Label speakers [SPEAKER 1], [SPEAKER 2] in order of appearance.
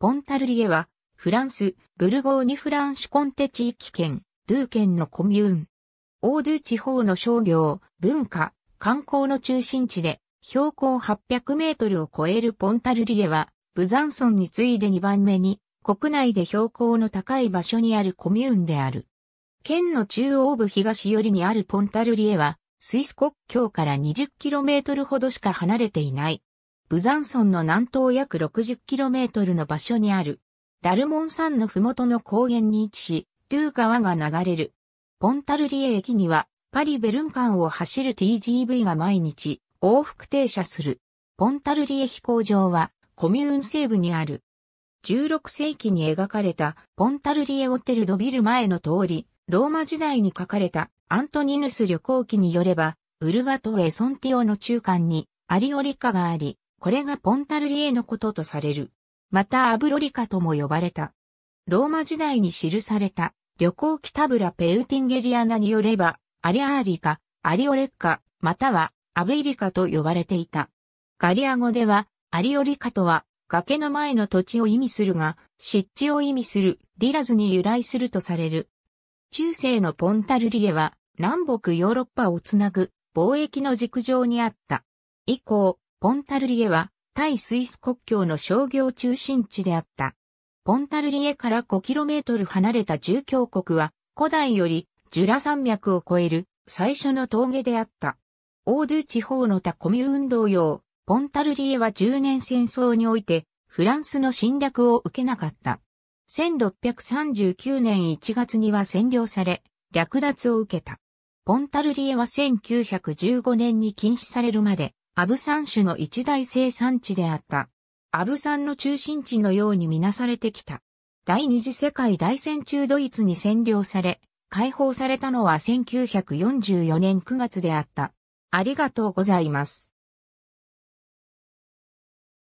[SPEAKER 1] ポンタルリエは、フランス、ブルゴーニフランシュコンテ地域圏、ドゥー県のコミューン。オードゥー地方の商業、文化、観光の中心地で、標高800メートルを超えるポンタルリエは、ブザンソンに次いで2番目に、国内で標高の高い場所にあるコミューンである。県の中央部東寄りにあるポンタルリエは、スイス国境から2 0トルほどしか離れていない。ブザンソンの南東約 60km の場所にある、ダルモン山の麓の高原に位置し、ドゥー川が流れる。ポンタルリエ駅には、パリ・ベルン間を走る TGV が毎日、往復停車する。ポンタルリエ飛行場は、コミューン西部にある。16世紀に描かれた、ポンタルリエオテルドビル前の通り、ローマ時代に書かれた、アントニヌス旅行記によれば、ウルバとエソンティオの中間に、アリオリカがあり、これがポンタルリエのこととされる。またアブロリカとも呼ばれた。ローマ時代に記された旅行キタブラペウティンゲリアナによれば、アリアーリカ、アリオレッカ、またはアベイリカと呼ばれていた。ガリア語では、アリオリカとは崖の前の土地を意味するが、湿地を意味するリラズに由来するとされる。中世のポンタルリエは南北ヨーロッパをつなぐ貿易の軸上にあった。以降、ポンタルリエは、対スイス国境の商業中心地であった。ポンタルリエから 5km 離れた住教国は、古代よりジュラ山脈を越える最初の峠であった。オードゥ地方のタコミュ運動用、ポンタルリエは10年戦争において、フランスの侵略を受けなかった。1639年1月には占領され、略奪を受けた。ポンタルリエは1915年に禁止されるまで、アブサン種の一大生産地であった。アブサンの中心地のようにみなされてきた。第二次世界大戦中ドイツに占領され、解放されたのは1944年9月であった。ありがとうございます。